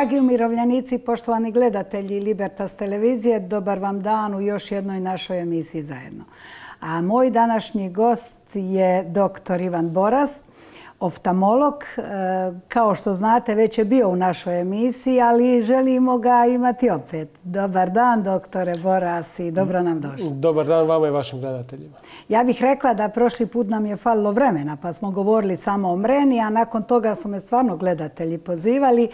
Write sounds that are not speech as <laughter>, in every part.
Dragi umirovljenici, poštovani gledatelji Libertas televizije, dobar vam dan u još jednoj našoj emisiji zajedno. A moj današnji gost je dr. Ivan Boras, oftamolog. E, kao što znate, već je bio u našoj emisiji, ali želimo ga imati opet. Dobar dan, doktore Boras i dobro nam došli. Dobar dan vama i vašim gledateljima. Ja bih rekla da prošli put nam je falilo vremena, pa smo govorili samo o mreni, a nakon toga su me stvarno gledatelji pozivali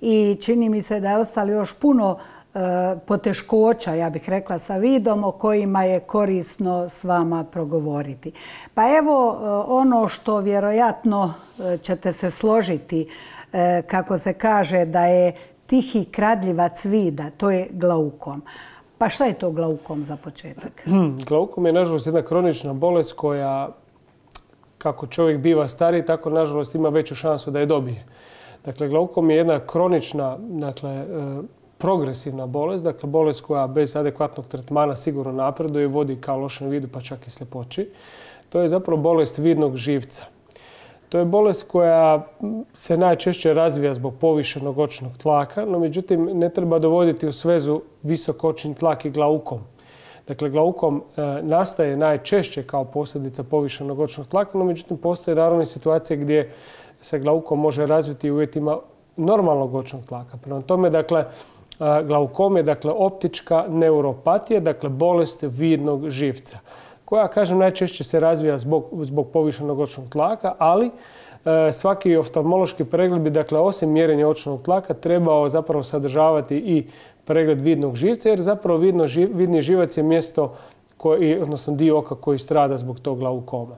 i čini mi se da je ostalo još puno e, poteškoća, ja bih rekla, sa vidom o kojima je korisno s vama progovoriti. Pa evo e, ono što vjerojatno e, ćete se složiti, kako se kaže da je tihi kradljivac vida, to je glaukom. Pa šta je to glaukom za početak? <clears throat> glaukom je nažalost jedna kronična bolest koja kako čovjek biva stari, tako nažalost ima veću šansu da je dobije. Dakle, glaukom je jedna kronična, dakle, e, progresivna bolest, dakle bolest koja bez adekvatnog tretmana sigurno napreduje i vodi kao lošem vidu pa čak i sljepoći. To je zapravo bolest vidnog živca. To je bolest koja se najčešće razvija zbog povišenog očnog tlaka, no međutim ne treba dovoditi u svezu visok očni tlak i glaukom. Dakle, glaukom e, nastaje najčešće kao posljedica povišenog očnog tlaka, no međutim postoje naravno situacije gdje se glaukom može razviti u uvjetima normalnog očnog tlaka. Prema tome, dakle, glaukom je dakle, optička neuropatija, dakle bolest vidnog živca koja, kažem, najčešće se razvija zbog, zbog povišenog očnog tlaka, ali e, svaki oftalmološki pregled bi, dakle, osim mjerenja očnog tlaka trebao zapravo sadržavati i pregled vidnog živca, jer zapravo vidno, vidni živac je mjesto, koji, odnosno dio oka koji strada zbog tog glaukoma.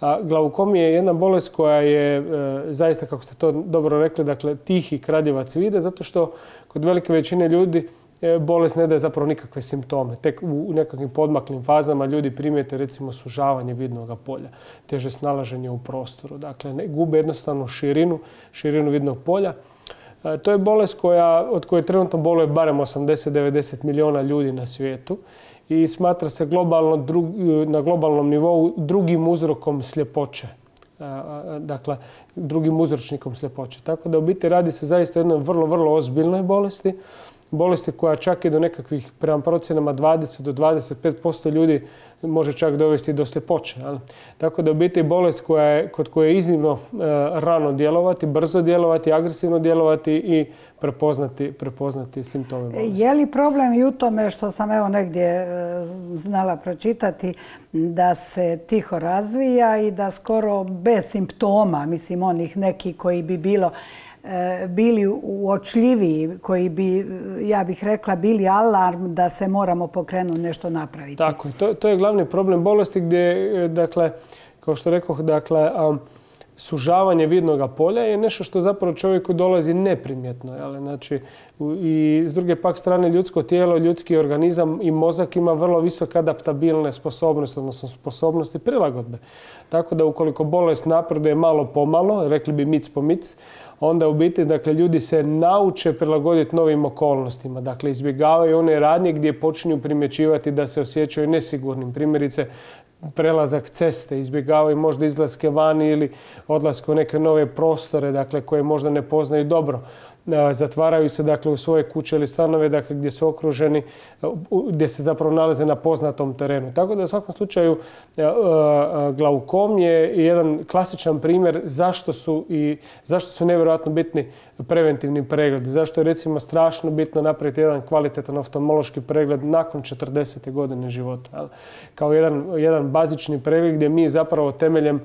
A je jedna bolest koja je e, zaista, kako ste to dobro rekli, dakle tihi kradjevac vide, zato što kod velike većine ljudi e, bolest ne daje zapravo nikakve simptome. Tek u nekakvim podmaklim fazama ljudi primijete recimo sužavanje vidnog polja, teže snalaženje u prostoru. Dakle, ne, gube jednostavno širinu, širinu vidnog polja. E, to je bolest od koje trenutno boluje barem 80-90 milijuna ljudi na svijetu i smatra se globalno, na globalnom nivou drugim uzrokom sljepoće. Dakle, drugim uzročnikom sljepoće. Tako da u biti radi se zaista o jednoj vrlo, vrlo ozbiljnoj bolesti bolesti koja čak i do nekakvih, prema procjenama 20 do 25% ljudi može čak dovesti do sljepoće. Tako da u biti bolest kod koje je iznimno e, rano djelovati, brzo djelovati, agresivno djelovati i prepoznati, prepoznati simptome bolesti. Je li problem i u tome što sam evo negdje e, znala pročitati da se tiho razvija i da skoro bez simptoma, mislim onih neki koji bi bilo bili uočljiviji, koji bi, ja bih rekla, bili alarm da se moramo pokrenuti nešto napraviti. Tako, to, to je glavni problem bolesti gdje, e, dakle, kao što rekoh, dakle, sužavanje vidnog polja je nešto što zapravo čovjeku dolazi neprimjetno. znači, I s druge pak strane ljudsko tijelo, ljudski organizam i mozak ima vrlo visoke adaptabilne sposobnosti, odnosno sposobnosti prilagodbe. Tako da ukoliko bolest napreduje malo pomalo, rekli bi mic po mic, onda u biti dakle, ljudi se nauče prilagoditi novim okolnostima. Dakle, izbjegavaju one radnje gdje počinju primjećivati da se osjećaju nesigurnim. Primjerice, prelazak ceste, izbjegavaju možda izlaske vani ili odlaske u neke nove prostore dakle, koje možda ne poznaju dobro zatvaraju se dakle u svoje kuće ili stanove dakle, gdje su okruženi, gdje se zapravo nalaze na poznatom terenu. Tako da u svakom slučaju e, e, glaukom je jedan klasičan primjer zašto su i zašto su nevjerojatno bitni preventivni pregledi. Zašto je recimo strašno bitno napraviti jedan kvalitetan oftalmološki pregled nakon 40. godine života. Kao jedan, jedan bazični pregled gdje mi zapravo temeljem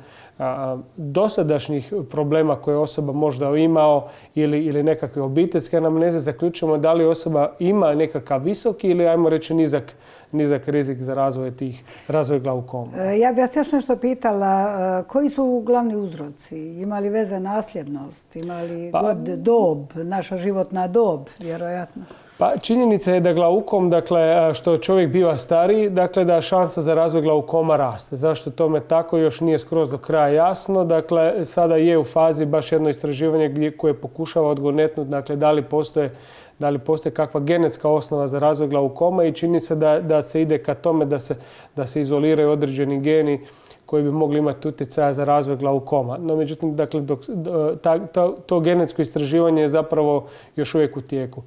dosadašnjih problema koje osoba možda imao ili, ili nekakve obiteljske anamneze zaključujemo da li osoba ima nekakav visoki ili ajmo reći nizak, nizak rizik za razvoj tih razvoj glaukoma. E, ja bih vas još nešto pitala, e, koji su glavni uzroci? Ima li veze nasljednost? Ima li pa, god dob, naša životna dob, vjerojatno? Pa činjenica je da glaukom, dakle, što čovjek biva stariji, dakle, da šansa za razvoj glaukoma raste. Zašto tome tako još nije skroz do kraja jasno. Dakle, sada je u fazi baš jedno istraživanje koje pokušava odgonetnuti, dakle, da li postoje da li postoji kakva genetska osnova za razvoj glaukoma i čini se da, se ide ka tome da se, izoliraju određeni geni koji bi mogli imati utjecaja za razvoj glaukoma. No, međutim, dakle, to genetsko istraživanje je zapravo još uvijek u tijeku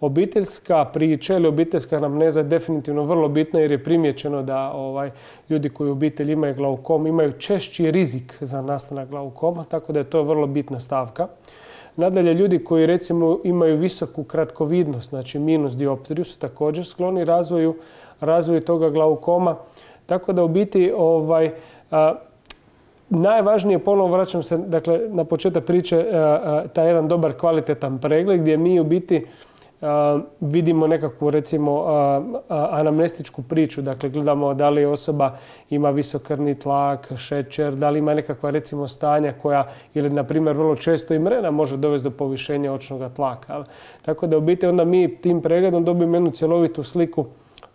obiteljska priča ili obiteljska anamneza je definitivno vrlo bitna jer je primjećeno da ovaj, ljudi koji u obitelji imaju glaukom imaju češći rizik za nastanak glaukoma, tako da je to vrlo bitna stavka. Nadalje, ljudi koji recimo imaju visoku kratkovidnost, znači minus dioptriju, su također skloni razvoju, razvoju toga glaukoma. Tako da u biti ovaj, najvažnije, ponovo vraćam se dakle, na početak priče, taj jedan dobar kvalitetan pregled gdje mi u biti vidimo nekakvu recimo anamnestičku priču, dakle gledamo da li osoba ima visok tlak, šećer, da li ima nekakva recimo stanja koja ili na primjer vrlo često i mrena može dovesti do povišenja očnog tlaka. Tako da u biti onda mi tim pregledom dobijemo jednu cjelovitu sliku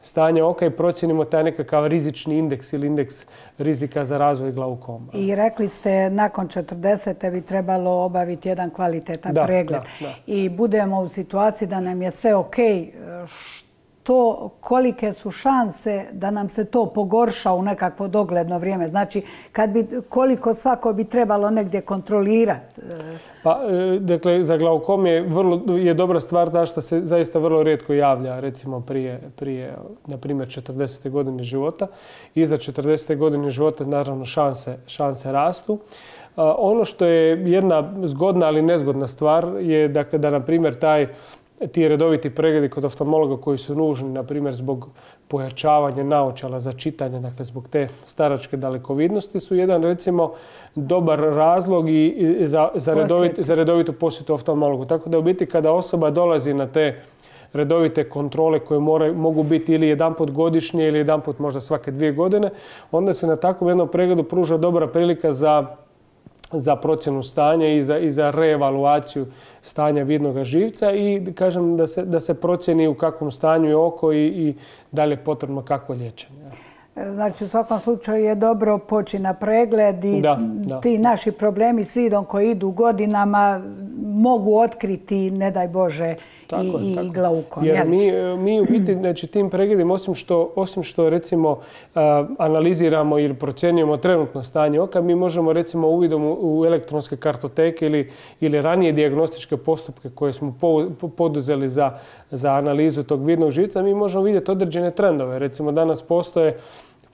stanje oka i procjenimo taj nekakav rizični indeks ili indeks rizika za razvoj glaukoma. I rekli ste nakon 40. bi trebalo obaviti jedan kvalitetan pregled. I budemo u situaciji da nam je sve ok to kolike su šanse da nam se to pogorša u nekakvo dogledno vrijeme. Znači, kad bi, koliko svako bi trebalo negdje kontrolirati? E. Pa, e, dakle, za glaukom je, vrlo, je dobra stvar ta što se zaista vrlo rijetko javlja, recimo prije, prije na primjer, 40. godine života. Iza 40. godine života, naravno, šanse, šanse rastu. E, ono što je jedna zgodna ali nezgodna stvar je dakle, da, na primjer, taj ti redoviti pregledi kod oftalmologa koji su nužni, na primjer zbog pojačavanja naočala za čitanje, dakle zbog te staračke dalekovidnosti, su jedan recimo dobar razlog i za, za, za redovitu posjetu oftalmologu. Tako da u biti kada osoba dolazi na te redovite kontrole koje moraju, mogu biti ili jedanput godišnje ili jedanput možda svake dvije godine, onda se na takvom jednom pregledu pruža dobra prilika za za procjenu stanja i za, i za reevaluaciju stanja vidnog živca i kažem da se, da se procjeni u kakvom stanju je oko i, i da li je potrebno kakvo liječenje. E, znači u svakom slučaju je dobro poći na pregled i ti naši problemi s vidom koji idu godinama mogu otkriti, ne daj Bože, tako, i, tako. Jer e, mi, u biti znači, tim pregledima, osim što, osim što recimo e, analiziramo ili procjenjujemo trenutno stanje oka, mi možemo recimo uvidom u elektronske kartoteke ili, ili ranije dijagnostičke postupke koje smo poduzeli za, za analizu tog vidnog žica, mi možemo vidjeti određene trendove. Recimo danas postoje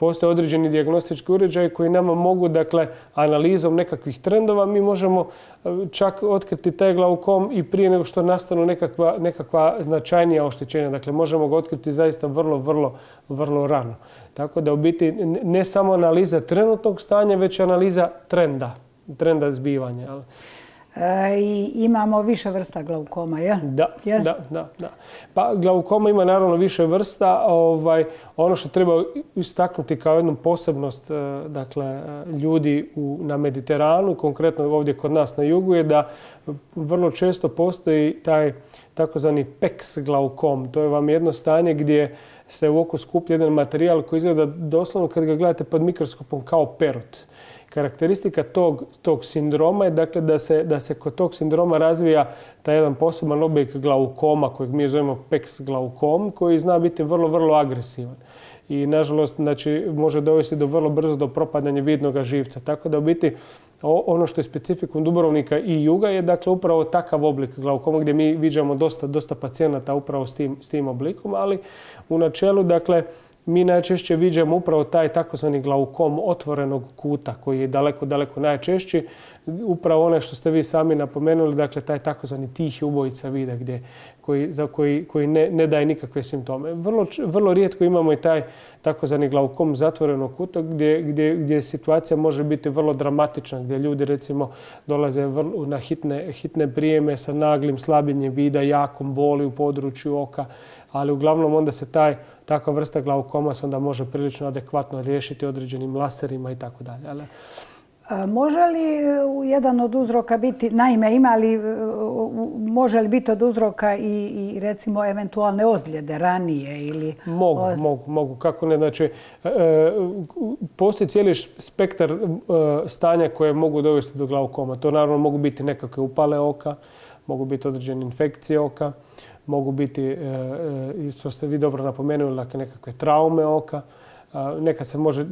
postoje određeni dijagnostički uređaj koji nama mogu, dakle, analizom nekakvih trendova, mi možemo e, čak otkriti taj glaukom i prije nego što nastanu nekakva, nekakva značajnija oštećenja. Dakle, možemo ga otkriti zaista vrlo, vrlo, vrlo rano. Tako da u biti ne samo analiza trenutnog stanja, već analiza trenda, trenda zbivanja. E, i imamo više vrsta glaukoma, jel? Da, da, da, da. Pa glaukoma ima naravno više vrsta. Ovaj, ono što treba istaknuti kao jednu posebnost e, dakle, e, ljudi u, na Mediteranu, konkretno ovdje kod nas na jugu, je da vrlo često postoji taj takozvani peks glaukom. To je vam jedno stanje gdje se u oko skuplja jedan materijal koji izgleda doslovno kad ga gledate pod mikroskopom kao perut. Karakteristika tog, tog sindroma je dakle da se, da se kod tog sindroma razvija taj jedan poseban oblik glaukoma kojeg mi zovemo peks glaukom koji zna biti vrlo, vrlo agresivan i nažalost znači, može dovesti do vrlo brzo do propadanja vidnog živca. Tako da u biti ono što je specifikum Dubrovnika i Juga je dakle upravo takav oblik glaukoma gdje mi viđamo dosta, dosta pacijenata upravo s tim, s tim oblikom, ali u načelu dakle mi najčešće viđamo upravo taj takozvani glaukom otvorenog kuta koji je daleko, daleko najčešći. Upravo one što ste vi sami napomenuli, dakle taj takozvani tihi ubojica vida gdje, koji, za koji, koji ne, ne, daje nikakve simptome. Vrlo, vrlo rijetko imamo i taj takozvani glaukom zatvorenog kuta gdje, gdje, gdje, situacija može biti vrlo dramatična, gdje ljudi recimo dolaze na hitne, hitne prijeme sa naglim slabljenjem vida, jakom boli u području oka ali uglavnom onda se taj takva vrsta glaukoma onda može prilično adekvatno riješiti određenim laserima i tako dalje. Može li e, jedan od uzroka biti, naime ima li, e, može li biti od uzroka i, recimo eventualne ozljede ranije ili... Mogu, mogu, mogu, kako ne, znači e, postoji cijeli spektar stanja koje mogu dovesti do glaukoma. To naravno mogu biti nekakve upale oka, mogu biti određene infekcije oka, mogu biti, e, e, što ste vi dobro napomenuli, dakle, nekakve traume oka, Nekad se može,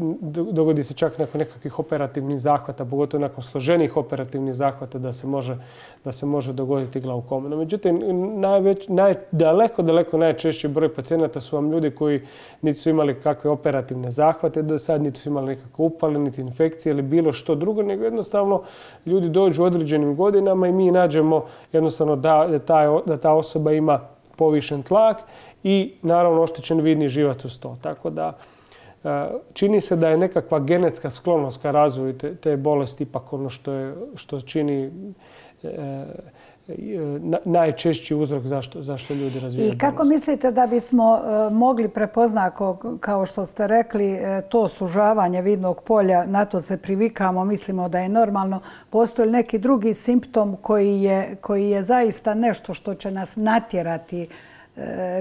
dogodi se čak nakon nekakvih operativnih zahvata, pogotovo nakon složenih operativnih zahvata da se može, da se može dogoditi glaukoma. No, međutim, najveć, daleko, daleko najčešći broj pacijenata su vam ljudi koji niti su imali kakve operativne zahvate do sad, niti su imali nekakve upale, niti infekcije ili bilo što drugo, nego jednostavno ljudi dođu u određenim godinama i mi nađemo jednostavno da, da, ta, da ta osoba ima povišen tlak i naravno oštećen vidni živac uz to. Tako da Čini se da je nekakva genetska sklonost ka razvoju te, bolesti ipak ono što, je, što čini e, e, najčešći uzrok zašto, ljudi razvijaju I kako mislite da bismo e, mogli prepoznako, kao što ste rekli, to sužavanje vidnog polja, na to se privikamo, mislimo da je normalno, postoji li neki drugi simptom koji je, koji je zaista nešto što će nas natjerati,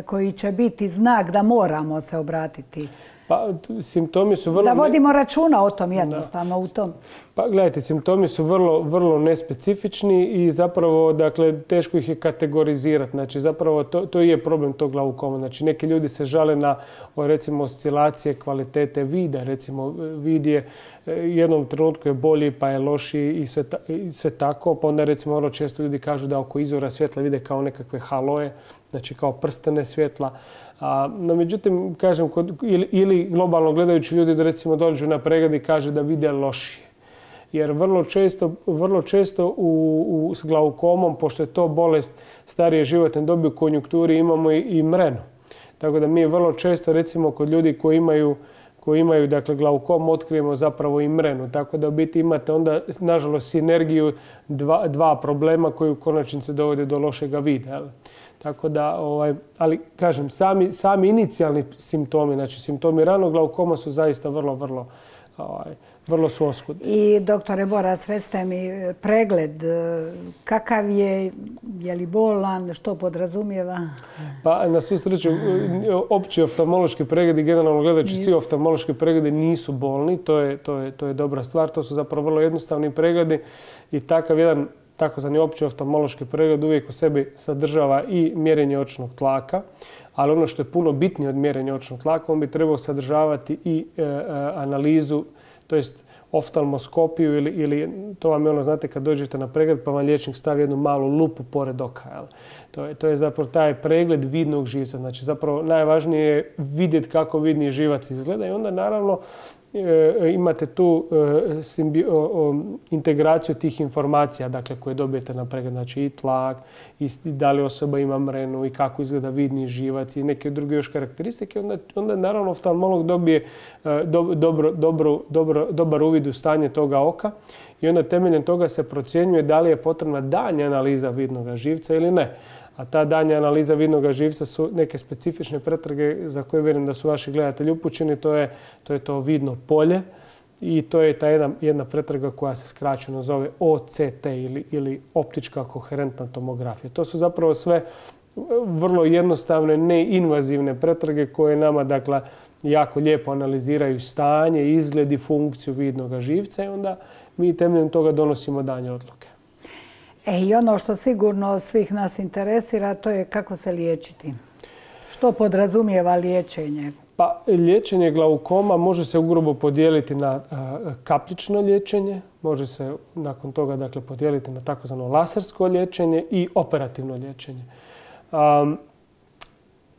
koji će biti znak da moramo se obratiti pa, simptomi su vrlo... Da vodimo računa o tom jednostavno, u tom. Pa, gledajte, simptomi su vrlo, vrlo nespecifični i zapravo, dakle, teško ih je kategorizirati. Znači, zapravo, to, to je problem tog glavukoma Znači, neki ljudi se žale na, recimo, oscilacije kvalitete vida. Recimo, vid je e, jednom trenutku je bolji, pa je loši i sve, sve tako. Pa onda, recimo, vrlo često ljudi kažu da oko izvora svjetla vide kao nekakve haloje, znači kao prstene svjetla. A, no, međutim, kažem, ili, globalno gledajući ljudi da recimo dođu na pregled i kaže da vide lošije. Jer vrlo često, u, s glaukomom, pošto je to bolest starije životne dobi u konjunkturi, imamo i, mrenu. Tako da mi vrlo često recimo kod ljudi koji imaju koji imaju dakle, glaukom, otkrijemo zapravo i mrenu. Tako da u biti imate onda, nažalost, sinergiju dva, dva problema koji u konačnici dovode do lošega vida. Tako da, ovaj, ali kažem, sami, sami inicijalni simptomi, znači simptomi ranog glaukoma su zaista vrlo, vrlo, ovaj, vrlo su oskudni. I doktore Boras, recite mi pregled, e, kakav je, je li bolan, što podrazumijeva? Pa na svu sreću, opći oftalmološki pregledi, generalno gledajući svi oftalmološki pregledi nisu bolni, to je, to, je, to je dobra stvar, to su zapravo vrlo jednostavni pregledi i takav jedan takozvani opći oftalmološki pregled uvijek u sebi sadržava i mjerenje očnog tlaka, ali ono što je puno bitnije od mjerenja očnog tlaka, on bi trebao sadržavati i e, e, analizu, to jest oftalmoskopiju ili, ili to vam je ono, znate, kad dođete na pregled pa vam liječnik stavi jednu malu lupu pored oka. To, je, to je zapravo taj pregled vidnog živca. Znači zapravo najvažnije je vidjeti kako vidni živac izgleda i onda naravno E, e, imate tu e, integraciju tih informacija dakle, koje dobijete na pregled, znači i tlak, i da li osoba ima mrenu, i kako izgleda vidni živac i neke druge još karakteristike, onda, naravno oftalmolog dobije dobar uvid u stanje toga oka i onda temeljem toga se procjenjuje da li je potrebna danja analiza vidnog živca ili ne a ta danja analiza vidnog živca su neke specifične pretrage za koje vjerujem da su vaši gledatelji upućeni. To je, to je to vidno polje i to je ta jedna, jedna pretraga koja se skraćeno zove OCT ili, ili optička koherentna tomografija. To su zapravo sve vrlo jednostavne, neinvazivne pretrage koje nama dakle, jako lijepo analiziraju stanje, izgled i funkciju vidnog živca i onda mi temeljem toga donosimo danje odluke. E i ono što sigurno svih nas interesira to je kako se liječiti. Što podrazumijeva liječenje? Pa liječenje glaukoma može se ugrubo podijeliti na e, kaplično liječenje, može se nakon toga dakle, podijeliti na takozvano lasersko liječenje i operativno liječenje. Um,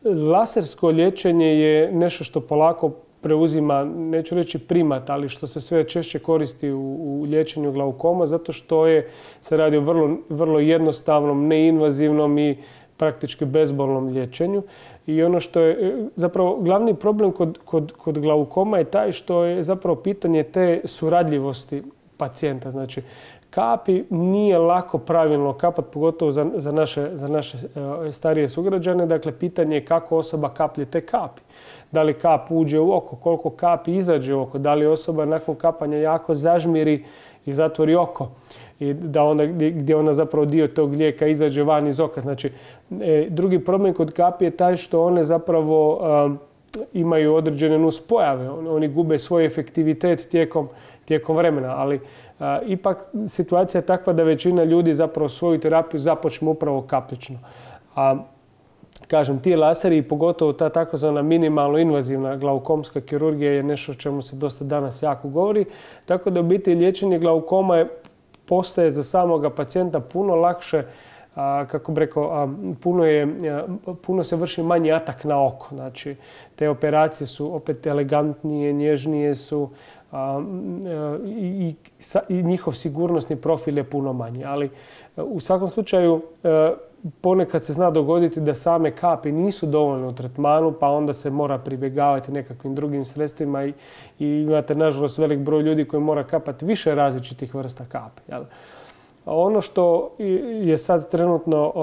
lasersko liječenje je nešto što polako preuzima, neću reći primat, ali što se sve češće koristi u, u liječenju glaukoma, zato što je se radi o vrlo, jednostavnom, neinvazivnom i praktički bezbolnom liječenju. I ono što je, e, zapravo, glavni problem kod, kod glaukoma je taj što je zapravo pitanje te suradljivosti pacijenta. Znači, kapi. Nije lako pravilno kapat, pogotovo za, naše, e, starije sugrađane. Dakle, pitanje je kako osoba kaplje te kapi. Da li kap uđe u oko, koliko kapi izađe u oko, da li osoba nakon kapanja jako zažmiri i zatvori oko i da onda, gdje ona zapravo dio tog lijeka izađe van iz oka. Znači, e, drugi problem kod kapi je taj što one zapravo um, imaju određene nuspojave. Oni gube svoj efektivitet tijekom, tijekom vremena, ali ipak situacija je takva da većina ljudi zapravo svoju terapiju započne upravo kapljično. A kažem, ti laseri i pogotovo ta takozvana minimalno invazivna glaukomska kirurgija je nešto o čemu se dosta danas jako govori. Tako da u biti liječenje glaukoma postaje za samoga pacijenta puno lakše a, kako bi rekao, puno, je, puno se vrši manji atak na oko. Znači, te operacije su opet elegantnije, nježnije su e, i, i njihov sigurnosni profil je puno manji. Ali e, u svakom slučaju e, ponekad se zna dogoditi da same kapi nisu dovoljne u tretmanu, pa onda se mora pribjegavati nekakvim drugim sredstvima i, i imate, nažalost, velik broj ljudi koji mora kapati više različitih vrsta kapi. Jel? Ono što je sad trenutno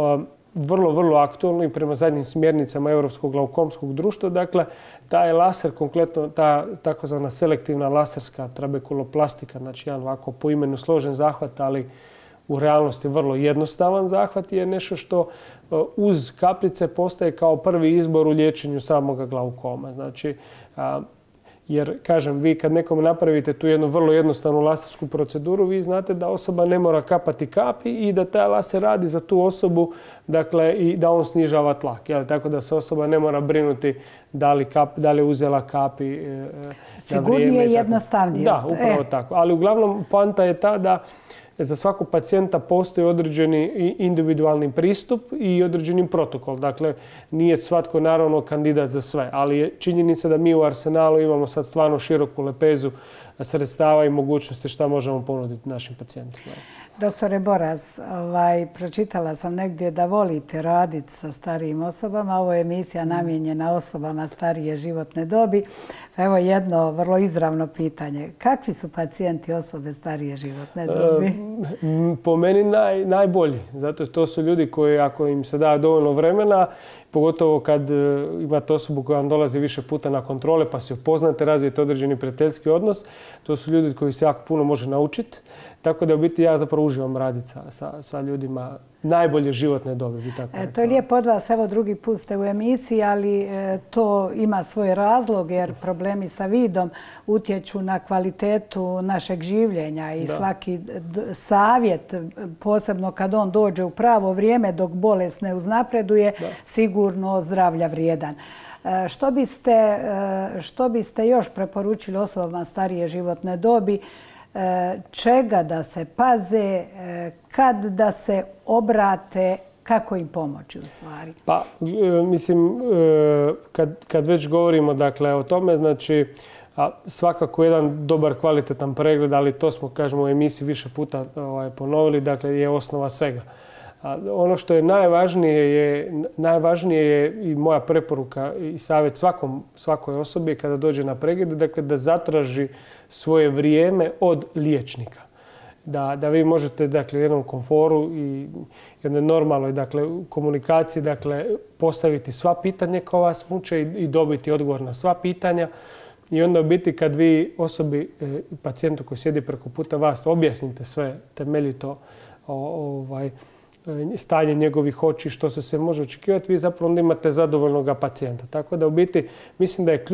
vrlo, vrlo aktualno i prema zadnjim smjernicama Europskog glaukomskog društva, dakle, taj laser, konkretno ta takozvana selektivna laserska trabekuloplastika, znači jedan ovako po imenu složen zahvat, ali u realnosti vrlo jednostavan zahvat je nešto što uz kaplice postaje kao prvi izbor u liječenju samoga glaukoma. Znači, jer, kažem, vi kad nekom napravite tu jednu vrlo jednostavnu lasersku proceduru, vi znate da osoba ne mora kapati kapi i da taj laser radi za tu osobu, dakle, i da on snižava tlak. Tako da se osoba ne mora brinuti da li, je uzela kapi e, e, na vrijeme. Sigurnije i jednostavnije. Da, upravo e. tako. Ali uglavnom, poanta je ta da za svakog pacijenta postoji određeni individualni pristup i određeni protokol. Dakle, nije svatko naravno kandidat za sve, ali je činjenica da mi u Arsenalu imamo sad stvarno široku lepezu sredstava i mogućnosti šta možemo ponuditi našim pacijentima. Doktore Boraz, ovaj, pročitala sam negdje da volite raditi sa starijim osobama. Ovo je emisija namijenjena osobama starije životne dobi. Evo jedno vrlo izravno pitanje. Kakvi su pacijenti osobe starije životne e, dobi? po meni najbolji. Zato to su ljudi koji ako im se da dovoljno vremena, pogotovo kad e, imate osobu koja vam dolazi više puta na kontrole pa se upoznate, razvijete određeni prijateljski odnos, to su ljudi koji se jako puno može naučiti. Tako da u biti ja zapravo uživam raditi sa ljudima najbolje životne dobi. Tako e, to je lijepo od vas. Evo drugi put ste u emisiji, ali e, to ima svoj razlog jer problemi sa vidom utječu na kvalitetu našeg življenja i svaki savjet, posebno kad on dođe u pravo vrijeme dok bolest ne uznapreduje, sigurno zdravlja vrijedan. E, što biste, što biste još preporučili osobama starije životne dobi čega da se paze, e, kad da se obrate, kako im pomoći u stvari? Pa, e, mislim, e, kad, već govorimo dakle, o tome, znači, svakako jedan dobar kvalitetan pregled, ali to smo, kažemo, u emisiji više puta ovaj, ponovili, dakle, je osnova svega ono što je najvažnije je, najvažnije je i moja preporuka i savjet svakom, svakoj osobi kada dođe na pregled, dakle da zatraži svoje vrijeme od liječnika. Da, da vi možete dakle, u jednom komforu i jednoj normalnoj dakle, komunikaciji dakle, postaviti sva pitanja koja vas muče i, dobiti odgovor na sva pitanja. I onda u biti kad vi osobi, e, pacijentu koji sjedi preko puta vas, objasnite sve temeljito ovaj, E, stanje njegovih oči, što se se može očekivati, vi zapravo onda imate zadovoljnog pacijenta. Tako da u biti mislim da je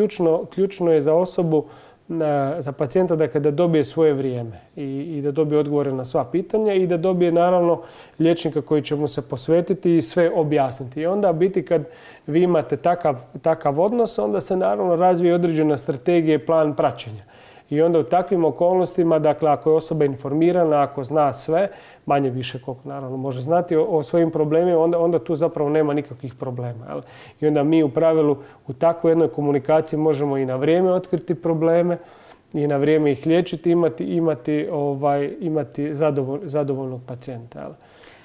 ključno, je za osobu, e, za pacijenta da kada dobije svoje vrijeme i, da dobije odgovore na sva pitanja i da dobije naravno liječnika koji će mu se posvetiti i sve objasniti. I onda biti kad vi imate takav, takav odnos, onda se naravno razvije određena strategija i plan praćenja. I onda u takvim okolnostima, dakle, ako je osoba informirana, ako zna sve, manje više koliko naravno može znati o, svojim problemima, onda, onda tu zapravo nema nikakvih problema. Jel? I onda mi u pravilu u takvoj jednoj komunikaciji možemo i na vrijeme otkriti probleme, i na vrijeme ih liječiti, imati, imati, ovaj, imati zadovoljnog pacijenta. Jel?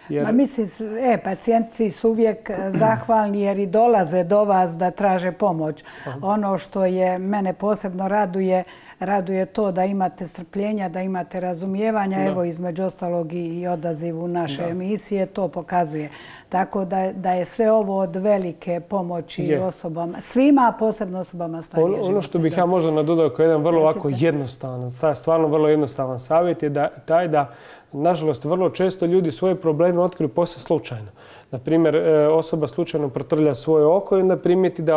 Jer... Ma mislim, e, pacijenti su uvijek e, <clears throat> zahvalni jer i dolaze do vas da traže pomoć. Ono što je mene posebno raduje raduje to da imate strpljenja, da imate razumijevanja. Evo između ostalog i odaziv u naše emisije to pokazuje. Tako da, je sve ovo od velike pomoći osobama, svima, a posebno osobama starije Ono, ono što bih ja možda nadodao kao jedan vrlo ovako jednostavan, stvarno vrlo jednostavan savjet je da, taj da Nažalost, vrlo često ljudi svoje probleme otkriju posle slučajno. Na e, osoba slučajno protrlja svoje oko i onda primijeti da,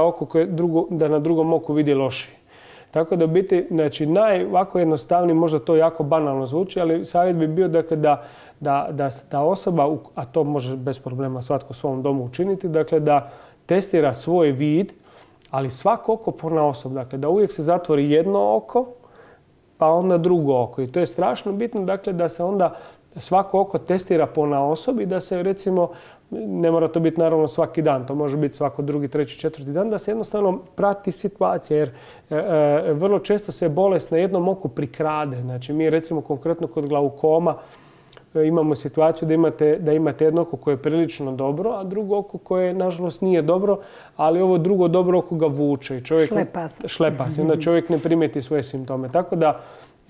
da na drugom oku vidi loši. Tako da biti, znači naj, možda to jako banalno zvuči, ali savjet bi bio dakle, da, da, da, osoba, a to može bez problema svatko u svom domu učiniti, dakle da testira svoj vid, ali svako oko porna osoba Dakle, da uvijek se zatvori jedno oko, pa onda drugo oko. I to je strašno bitno, dakle, da se onda svako oko testira po na osobi da se recimo ne mora to biti naravno svaki dan, to može biti svako drugi, treći, četvrti dan, da se jednostavno prati situacija jer e, e, vrlo često se bolest na jednom oku prikrade. Znači mi recimo konkretno kod glaukoma e, imamo situaciju da imate, da imate jedno oko koje je prilično dobro, a drugo oko koje nažalost nije dobro, ali ovo drugo dobro oko ga vuče. I čovjek, šlepa se. Šlepa se, onda čovjek ne primeti svoje simptome. Tako da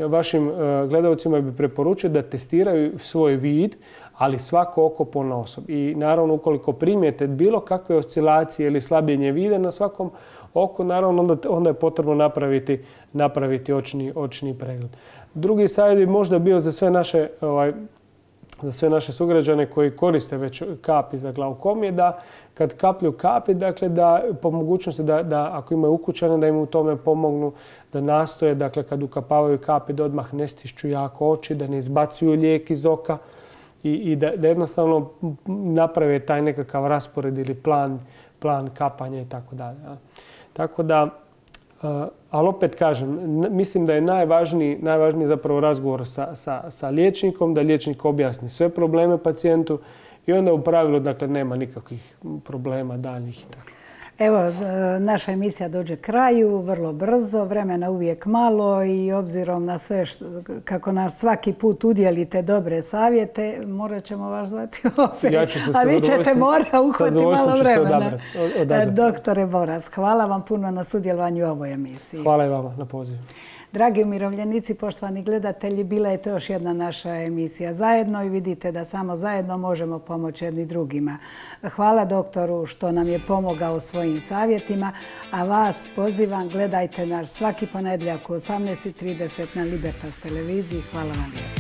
vašim e, gledalcima bi preporučio da testiraju svoj vid, ali svako oko po I naravno, ukoliko primijete bilo kakve oscilacije ili slabljenje vida na svakom oku, naravno onda, onda je potrebno napraviti, napraviti očni, očni pregled. Drugi savjet bi možda bio za sve naše ovaj, za sve naše sugrađane koji koriste već kapi za je da kad kaplju kapi, dakle da po mogućnosti da, da ako imaju ukućane da im u tome pomognu, da nastoje, dakle kad ukapavaju kapi da odmah ne stišću jako oči, da ne izbacuju lijek iz oka i, i da, da jednostavno naprave taj nekakav raspored ili plan, plan kapanja i tako dalje. Tako da Eh, ali opet kažem, mislim da je najvažniji, najvažniji zapravo razgovor sa, sa liječnikom, da liječnik objasni sve probleme pacijentu i onda u pravilu dakle, nema nikakvih problema daljnjih. Evo, e, naša emisija dođe kraju, vrlo brzo, vremena uvijek malo i obzirom na sve što, kako nas svaki put udjelite dobre savjete, morat ćemo vas zvati <laughs> opet. Ja A vi ćete mora uhvati malo vremena. Doktore Boras, hvala vam puno na sudjelovanju u ovoj emisiji. Hvala i vama na pozivu. Dragi umirovljenici, poštovani gledatelji, bila je to još jedna naša emisija zajedno i vidite da samo zajedno možemo pomoći jedni drugima. Hvala doktoru što nam je pomogao svojim savjetima, a vas pozivam, gledajte naš svaki ponedljak u 18.30 na Libertas televiziji. Hvala vam lijepo.